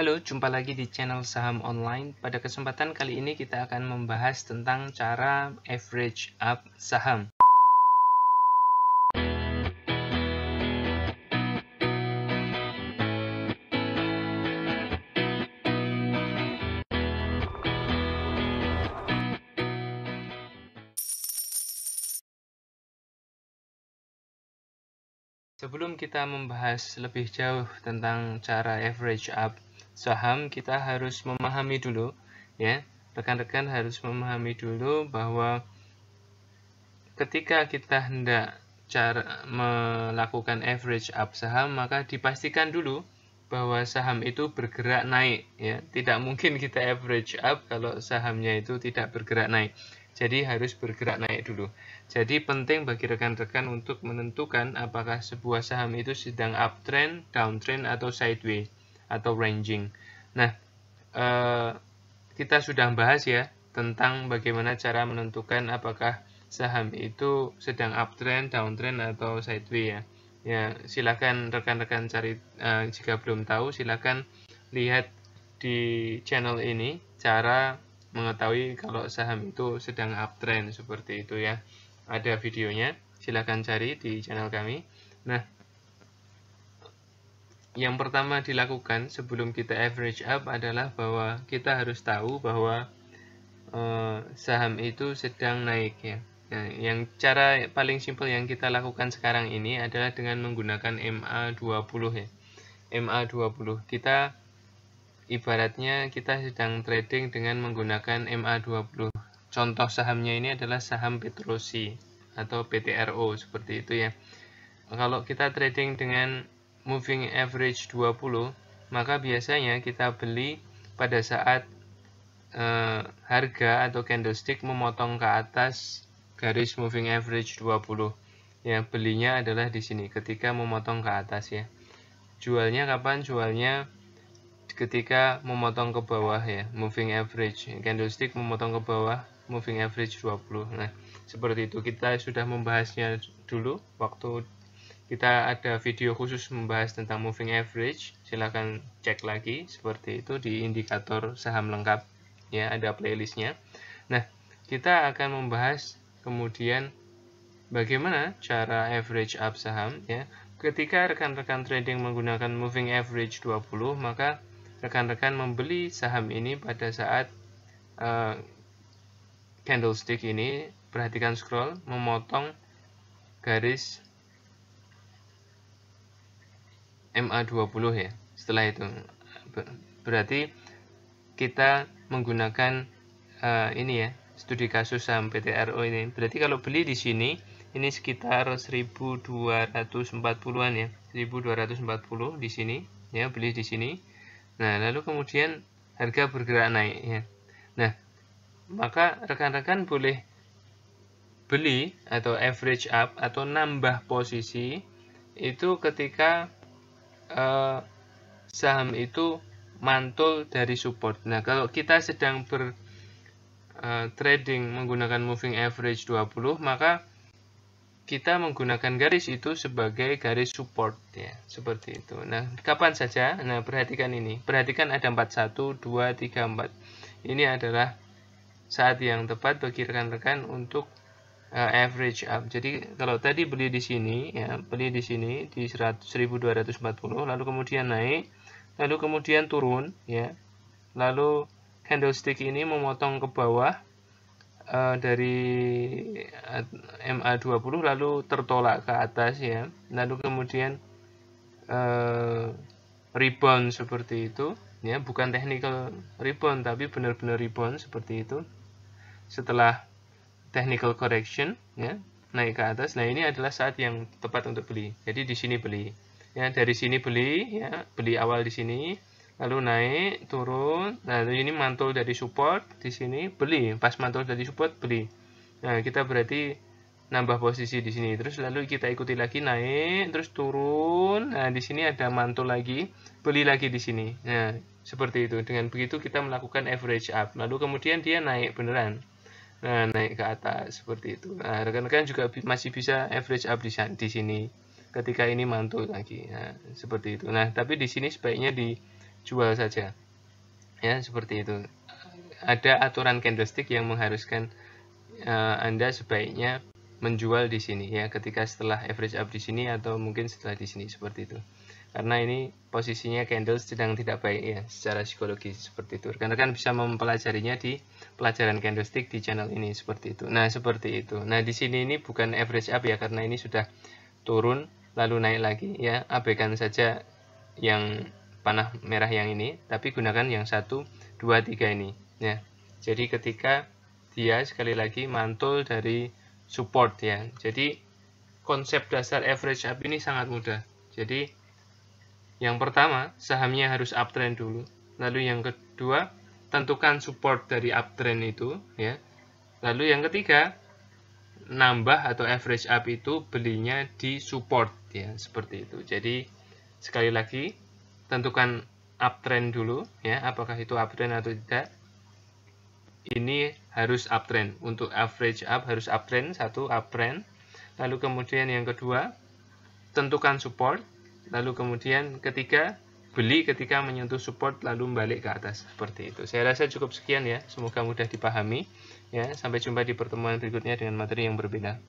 Halo, jumpa lagi di channel Saham Online. Pada kesempatan kali ini kita akan membahas tentang cara average up saham. Sebelum kita membahas lebih jauh tentang cara average up saham kita harus memahami dulu ya rekan-rekan harus memahami dulu bahwa ketika kita hendak cara melakukan average up saham maka dipastikan dulu bahwa saham itu bergerak naik ya tidak mungkin kita average up kalau sahamnya itu tidak bergerak naik jadi harus bergerak naik dulu jadi penting bagi rekan-rekan untuk menentukan apakah sebuah saham itu sedang uptrend downtrend atau sideways atau ranging. Nah, eh, kita sudah bahas ya tentang bagaimana cara menentukan apakah saham itu sedang uptrend, downtrend atau sideways ya. Ya, silakan rekan-rekan cari eh, jika belum tahu silakan lihat di channel ini cara mengetahui kalau saham itu sedang uptrend seperti itu ya. Ada videonya, silakan cari di channel kami. Nah, yang pertama dilakukan sebelum kita average up adalah bahwa kita harus tahu bahwa uh, saham itu sedang naik ya. Nah, yang cara paling simpel yang kita lakukan sekarang ini adalah dengan menggunakan MA20 ya. MA20 kita ibaratnya kita sedang trading dengan menggunakan MA20. Contoh sahamnya ini adalah saham Petrosi atau PTRO seperti itu ya. Kalau kita trading dengan moving average 20 maka biasanya kita beli pada saat eh, harga atau candlestick memotong ke atas garis moving average 20 ya belinya adalah di sini ketika memotong ke atas ya jualnya kapan jualnya ketika memotong ke bawah ya moving average candlestick memotong ke bawah moving average 20 nah seperti itu kita sudah membahasnya dulu waktu kita ada video khusus membahas tentang moving average silahkan cek lagi seperti itu di indikator saham lengkap ya ada playlistnya nah kita akan membahas kemudian bagaimana cara average up saham ya ketika rekan-rekan trading menggunakan moving average 20 maka rekan-rekan membeli saham ini pada saat uh, candlestick ini perhatikan scroll memotong garis MA20 ya setelah itu berarti kita menggunakan uh, ini ya studi kasus saham PTRO ini berarti kalau beli di sini ini sekitar 1240-an ya 1240 di sini ya beli di sini nah lalu kemudian harga bergerak naik ya nah maka rekan-rekan boleh beli atau average up atau nambah posisi itu ketika eh, saham itu mantul dari support. Nah, kalau kita sedang ber eh, trading menggunakan moving average 20, maka kita menggunakan garis itu sebagai garis support ya, seperti itu. Nah, kapan saja? Nah, perhatikan ini. Perhatikan ada 41 2 3 4. Ini adalah saat yang tepat bagi rekan-rekan untuk uh, average up. Jadi kalau tadi beli di sini ya, beli di sini di 100, 1240 lalu kemudian naik, lalu kemudian turun ya. Lalu candlestick ini memotong ke bawah uh, dari eh, MA20 lalu tertolak ke atas ya. Lalu kemudian uh, rebound seperti itu ya, bukan technical rebound tapi benar-benar rebound seperti itu. Setelah technical correction ya naik ke atas nah ini adalah saat yang tepat untuk beli jadi di sini beli ya dari sini beli ya beli awal di sini lalu naik turun Nah ini mantul dari support di sini beli pas mantul dari support beli nah kita berarti nambah posisi di sini terus lalu kita ikuti lagi naik terus turun nah di sini ada mantul lagi beli lagi di sini nah seperti itu dengan begitu kita melakukan average up lalu kemudian dia naik beneran nah, naik ke atas seperti itu nah rekan-rekan juga masih bisa average up di, di sini ketika ini mantul lagi nah, seperti itu nah tapi di sini sebaiknya dijual saja ya seperti itu ada aturan candlestick yang mengharuskan uh, anda sebaiknya menjual di sini ya ketika setelah average up di sini atau mungkin setelah di sini seperti itu karena ini posisinya candle sedang tidak baik ya secara psikologis seperti itu rekan-rekan bisa mempelajarinya di pelajaran candlestick di channel ini seperti itu nah seperti itu nah di sini ini bukan average up ya karena ini sudah turun lalu naik lagi ya abaikan saja yang panah merah yang ini tapi gunakan yang satu dua tiga ini ya jadi ketika dia sekali lagi mantul dari support ya. Jadi konsep dasar average up ini sangat mudah. Jadi yang pertama, sahamnya harus uptrend dulu. Lalu yang kedua, tentukan support dari uptrend itu ya. Lalu yang ketiga, nambah atau average up itu belinya di support ya, seperti itu. Jadi sekali lagi tentukan uptrend dulu ya, apakah itu uptrend atau tidak ini harus uptrend. Untuk average up harus uptrend, satu uptrend. Lalu kemudian yang kedua, tentukan support. Lalu kemudian ketiga, beli ketika menyentuh support lalu balik ke atas seperti itu. Saya rasa cukup sekian ya, semoga mudah dipahami. Ya, sampai jumpa di pertemuan berikutnya dengan materi yang berbeda.